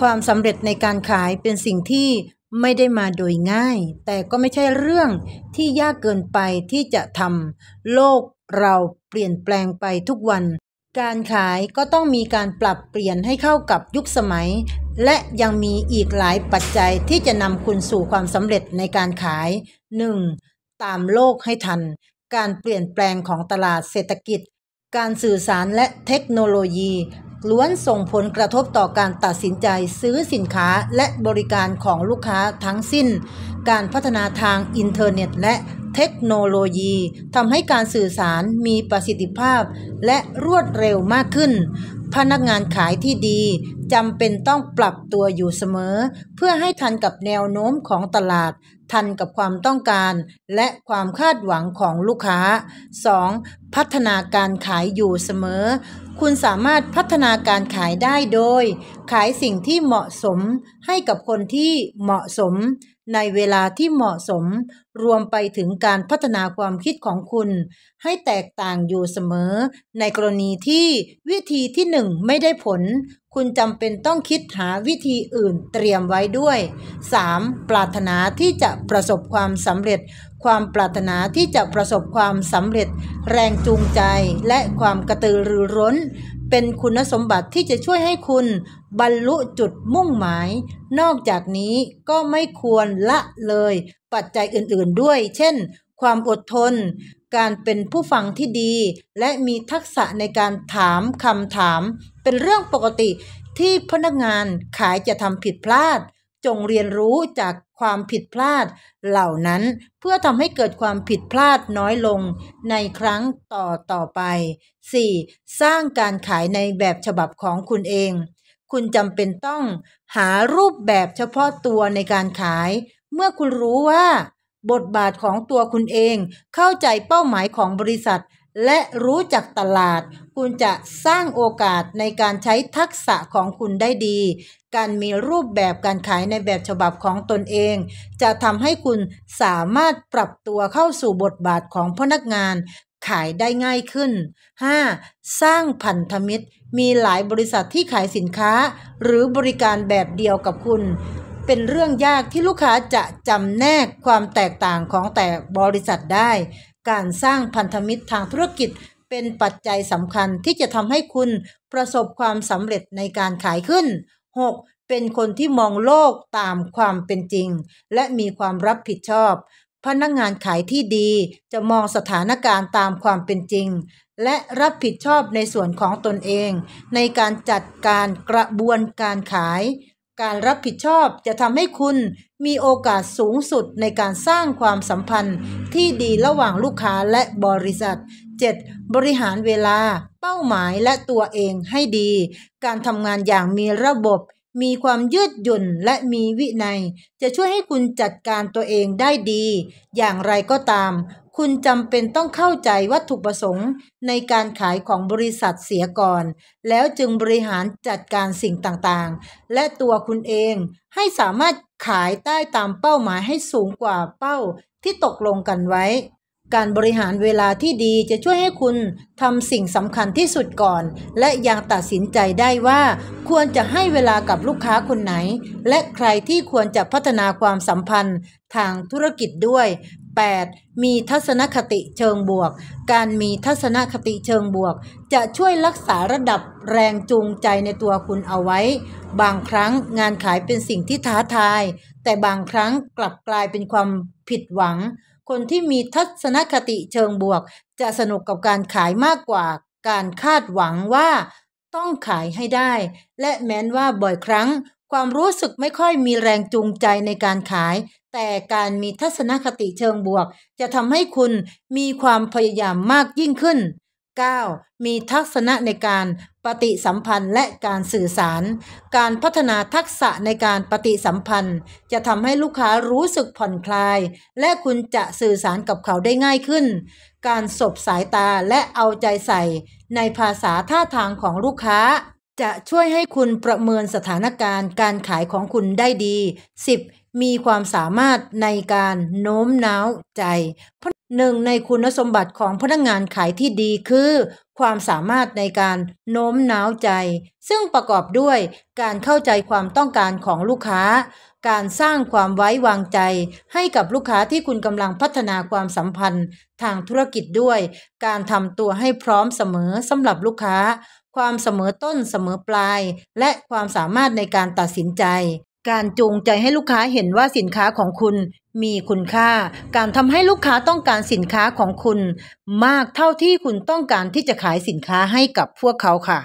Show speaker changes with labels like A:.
A: ความสำเร็จในการขายเป็นสิ่งที่ไม่ได้มาโดยง่าย แต่ก็ไม่ใช่เรื่องที่ยากเกินไปที่จะทำโลกเราเปลี่ยนแปลงไปทุกวัน การขายก็ต้องมีการปรับเปลี่ยนให้เข้ากับยุคสมัย และยังมีอีกหลายปัจจัยที่จะนำคุณสู่ความสำเร็จในการขาย 1. ตามโลกให้ทัน การเปลี่ยนแปลงของตลาดเศรษฐกิจ การสื่อสารและเทคโนโลยีล้วนส่งผลกระทบต่อการตัดสินใจซื้อสินค้าและบริการของลูกค้าทั้งสิ้น การพัฒนาทางอินเทอร์เน็ตและเทคโนโลยีทำให้การสื่อสารมีประสิทธิภาพและรวดเร็วมากขึ้นพนักงานขายที่ดีจำเป็นต้องปรับตัวอยู่เสมอ เพื่อให้ทันกับแนวโน้มของตลาด ทันกับความต้องการ และความคาดหวังของลูกค้า 2. พัฒนาการขายอยู่เสมอ คุณสามารถพัฒนาการขายได้โดย ขายสิ่งที่เหมาะสมให้กับคนที่เหมาะสมในเวลาที่เหมาะสม รวมไปถึงการพัฒนาความคิดของคุณ ให้แตกต่างอยู่เสมอ ในกรณีที่วิธีที่หนึ่งไม่ได้ผล คุณจำเป็นต้องคิดหาวิธีอื่นเตรียมไว้ด้วย 3. ปรารถนาที่จะประสบความสำเร็จ ความปรารถนาที่จะประสบความสำเร็จ แรงจูงใจ และความกระตือรือร้นเป็นคุณสมบัติที่จะช่วยให้คุณบรรลุจุดมุ่งหมาย นอกจากนี้ก็ไม่ควรละเลยปัจจัยอื่นๆด้วย เช่นความอดทนการเป็นผู้ฟังที่ดี และมีทักษะในการถามคำถาม เป็นเรื่องปกติที่พนักงานขายจะทำผิดพลาดจงเรียนรู้จากความผิดพลาดเหล่านั้นเพื่อทำให้เกิดความผิดพลาดน้อยลงในครั้งต่อต่อไป 4. สร้างการขายในแบบฉบับของคุณเอง คุณจำเป็นต้องหารูปแบบเฉพาะตัวในการขาย เมื่อคุณรู้ว่าบทบาทของตัวคุณเองเข้าใจเป้าหมายของบริษัทและรู้จักตลาด คุณจะสร้างโอกาสในการใช้ทักษะของคุณได้ดี การมีรูปแบบการขายในแบบฉบับของตนเอง จะทำให้คุณสามารถปรับตัวเข้าสู่บทบาทของพนักงาน ขายได้ง่ายขึ้น 5. สร้างพันธมิตร มีหลายบริษัทที่ขายสินค้า หรือบริการแบบเดียวกับคุณ เป็นเรื่องยากที่ลูกค้าจะจำแนกความแตกต่างของแต่บริษัทได้การสร้างพันธมิตรทางธุรกิจเป็นปัจจัยสำคัญที่จะทำให้คุณประสบความสำเร็จในการขายขึ้น 6. เป็นคนที่มองโลกตามความเป็นจริง และมีความรับผิดชอบ พนักงานขายที่ดีจะมองสถานการณ์ตามความเป็นจริง และรับผิดชอบในส่วนของตนเอง ในการจัดการกระบวนการขายการรับผิดชอบจะทำให้คุณมีโอกาสสูงสุดในการสร้างความสัมพันธ์ที่ดีระหว่างลูกค้าและบริษัท 7. บริหารเวลาเป้าหมายและตัวเองให้ดี การทำงานอย่างมีระบบมีความยืดหยุ่นและมีวินัยจะช่วยให้คุณจัดการตัวเองได้ดีอย่างไรก็ตามคุณจำเป็นต้องเข้าใจวัตถุประสงค์ในการขายของบริษัทเสียก่อน แล้วจึงบริหารจัดการสิ่งต่างๆ และตัวคุณเองให้สามารถขายได้ตามเป้าหมายให้สูงกว่าเป้าที่ตกลงกันไว้ การบริหารเวลาที่ดีจะช่วยให้คุณ ทำสิ่งสำคัญที่สุดก่อน และยังตัดสินใจได้ว่าควรจะให้เวลากับลูกค้าคนไหน และใครที่ควรจะพัฒนาความสัมพันธ์ทางธุรกิจด้วย 8. มีทัศนคติเชิงบวก การมีทัศนคติเชิงบวก จะช่วยรักษาระดับแรงจูงใจในตัวคุณเอาไว้ บางครั้งงานขายเป็นสิ่งที่ท้าทาย แต่บางครั้งกลับกลายเป็นความผิดหวัง คนที่มีทัศนคติเชิงบวก จะสนุกกับการขายมากกว่า การคาดหวังว่าต้องขายให้ได้ และแม้นว่าบ่อยครั้ง ความรู้สึกไม่ค่อยมีแรงจูงใจในการขายแต่การมีทัศนคติเชิงบวกจะทำให้คุณมีความพยายามมากยิ่งขึ้น 9. มีทักษะในการปฏิสัมพันธ์และการสื่อสาร การพัฒนาทักษะในการปฏิสัมพันธ์ จะทำให้ลูกค้ารู้สึกผ่อนคลายและคุณจะสื่อสารกับเขาได้ง่ายขึ้น การสบสายตาและเอาใจใส่ในภาษาท่าทางของลูกค้าจะช่วยให้คุณประเมินสถานการณ์การขายของคุณได้ดี 10. มีความสามารถในการโน้มน้าวใจหนึ่งในคุณสมบัติของพนักงานขายที่ดีคือ ความสามารถในการโน้มน้าวใจ ซึ่งประกอบด้วย การเข้าใจความต้องการของลูกค้า การสร้างความไว้วางใจให้กับลูกค้าที่คุณกำลังพัฒนาความสัมพันธ์ ทางธุรกิจด้วย การทำตัวให้พร้อมเสมอสำหรับลูกค้าความเสมอต้นเสมอปลาย และความสามารถในการตัดสินใจ การจูงใจให้ลูกค้าเห็นว่าสินค้าของคุณ มีคุณค่า การทำให้ลูกค้าต้องการสินค้าของคุณ มากเท่าที่คุณต้องการที่จะขายสินค้าให้กับพวกเขาค่ะ